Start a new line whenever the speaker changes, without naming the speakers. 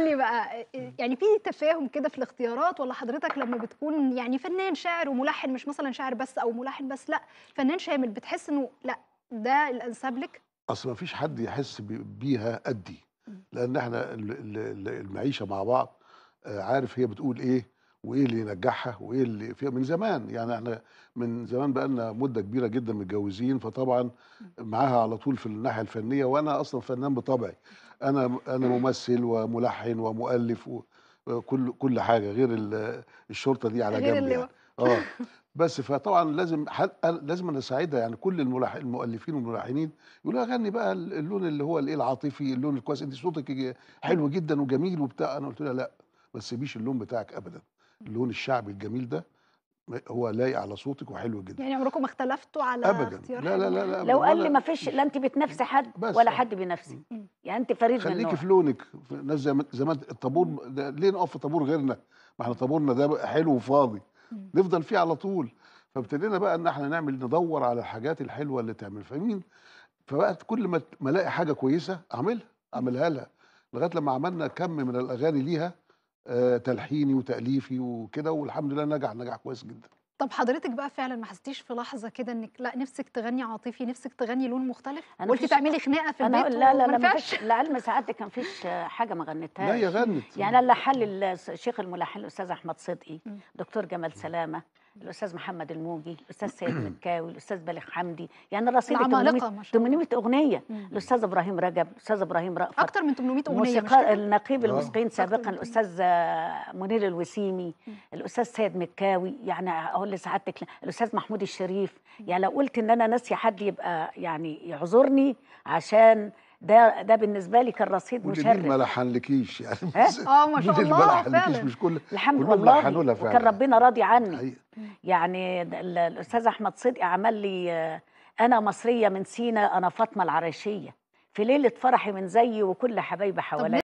قول لي بقى إيه، يعني في تفاهم كده في الاختيارات ولا حضرتك لما بتكون يعني فنان شاعر وملحن مش مثلا شاعر بس او ملحن بس لا فنان شامل بتحس انه لا ده الانسب لك
اصل ما فيش حد يحس بيها قدي لان احنا المعيشه مع بعض آه، عارف هي بتقول ايه وايه اللي ينجحها وايه اللي فيها من زمان يعني احنا من زمان بقى لنا مده كبيره جدا متجوزين فطبعا معاها على طول في الناحيه الفنيه وانا اصلا فنان بطبعي انا انا ممثل وملحن ومؤلف وكل كل حاجه غير الشرطه دي على جنب يعني. اه بس فطبعا لازم لازم انا اساعدها يعني كل الملح... المؤلفين والملحنين يقولوا غني بقى اللون اللي هو الايه العاطفي اللون الكويس انت صوتك حلو جدا وجميل وبتاع انا قلت لها لا ما تسيبيش اللون بتاعك ابدا اللون الشعبي الجميل ده هو لايق على صوتك وحلو جدا
يعني عمركم اختلفتوا على ابدا لا لا لا, لا لو قال لي ما فيش لا انت بتنافسي حد ولا حد بينافسي يعني انت فريد خليك من خليكي في
لونك ناس زي ما زي ما الطابور ليه نقف في طابور غيرنا ما احنا طابورنا ده حلو وفاضي نفضل فيه على طول فابتدينا بقى ان احنا نعمل ندور على الحاجات الحلوه اللي تعمل فمين فبقى كل ما الاقي حاجه كويسه اعملها اعملها لها لغايه لما عملنا كم من الاغاني ليها آه، تلحيني وتاليفي وكده والحمد لله نجح نجاح كويس جدا
طب حضرتك بقى فعلا ما حسيتيش في لحظه كده انك لا نفسك تغني عاطفي نفسك تغني لون مختلف أنا قلتي تعملي خناقه في البيت لا لا لا ما فيش لا المساعات كان فيش حاجه ما غنيتهاش لا هي
غنت يعني انا
اللي حل الشيخ الملحن الاستاذ احمد صدقي دكتور جمال سلامه الاستاذ محمد الموجي الاستاذ سيد مكاوي الاستاذ بالغ حمدي يعني رصيد 800 800 اغنيه الاستاذ ابراهيم رجب الاستاذ ابراهيم رأفت اكتر من 800 اغنيه موسيقى النقيب آه. الموسيقيين سابقا الاستاذ آه، منير الوسيمي الاستاذ سيد مكاوي يعني اقول لسعادتك الاستاذ محمود الشريف يعني لو قلت ان انا ناسيه حد يبقى يعني يعذرني عشان ده ده بالنسبه لي كان رصيد مشرف ما
لحنلكيش يعني اه ما شاء الله فعلا مش كل الحمد لله وكان
ربنا راضي عني يعني الاستاذ احمد صدقي عمل لي آه، انا مصريه من سينا انا فاطمه العريشيه في ليله فرحي من زيي وكل حبايبي حواليا